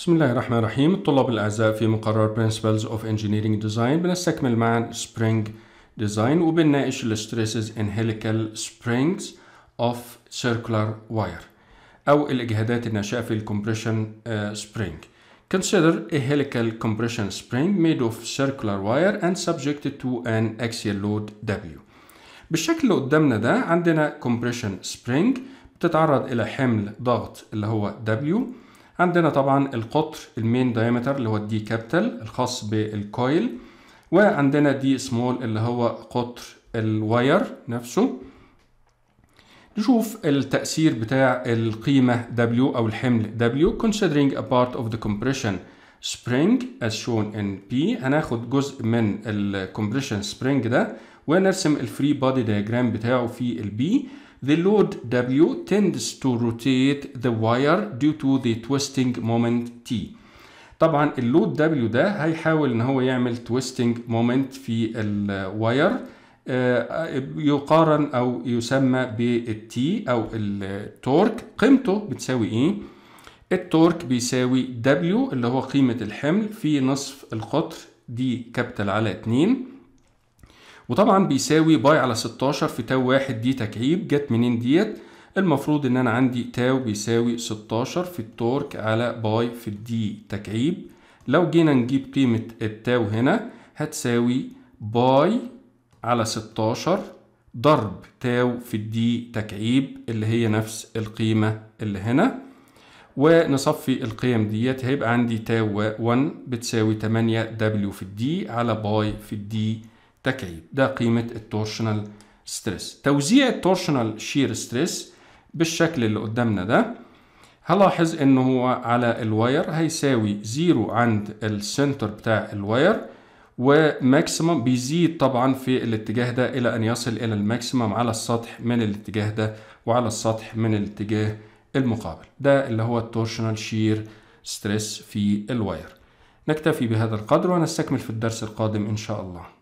بسم الله الرحمن الرحيم الطلاب الأعزاء في مقرر Principles of Engineering Design بنستكمل معا Spring Design وبنناقش الـ Stresses in Helical Springs of Circular Wire أو الإجهادات الناشئة في ال Compression uh, Spring Consider a helical compression spring made of circular wire and subjected to an axial load W. بالشكل اللي قدامنا ده عندنا compression spring بتتعرض إلى حمل ضغط اللي هو W عندنا طبعا القطر المين دايمتر اللي هو الدي كابيتال الخاص بالكويل وعندنا دي سمول اللي هو قطر الواير نفسه نشوف التأثير بتاع القيمة W أو الحمل W considering a part of the compression spring as shown in P هناخد جزء من الكمبريشن spring ده ونرسم الفري بودي diagram بتاعه في البي The load W tends to rotate the wire due to the twisting moment T. طبعا اللود W ده هيحاول ان هو يعمل twisting moment في الواير آه، يقارن او يسمى بالتي او التورك قيمته بتساوي ايه؟ التورك بيساوي W اللي هو قيمة الحمل في نصف القطر دي كابيتال على 2 وطبعا بيساوي باي على 16 في تاو واحد دي تكعيب جت منين ديت المفروض ان انا عندي تاو بيساوي 16 في التورك على باي في الدي تكعيب لو جينا نجيب قيمة التاو هنا هتساوي باي على 16 ضرب تاو في الدي تكعيب اللي هي نفس القيمة اللي هنا ونصفي القيم ديت هيبقى عندي تاو 1 بتساوي 8 دبليو في الدي على باي في الدي تكعيب ده قيمة التورشنال ستريس توزيع التورشنال شير ستريس بالشكل اللي قدامنا ده هلاحظ ان هو على الواير هيساوي زيرو عند السنتر بتاع الواير وماكسيمم بيزيد طبعا في الاتجاه ده الى ان يصل الى الماكسيمم على السطح من الاتجاه ده وعلى السطح من الاتجاه المقابل ده اللي هو التورشنال شير ستريس في الواير نكتفي بهذا القدر ونستكمل في الدرس القادم ان شاء الله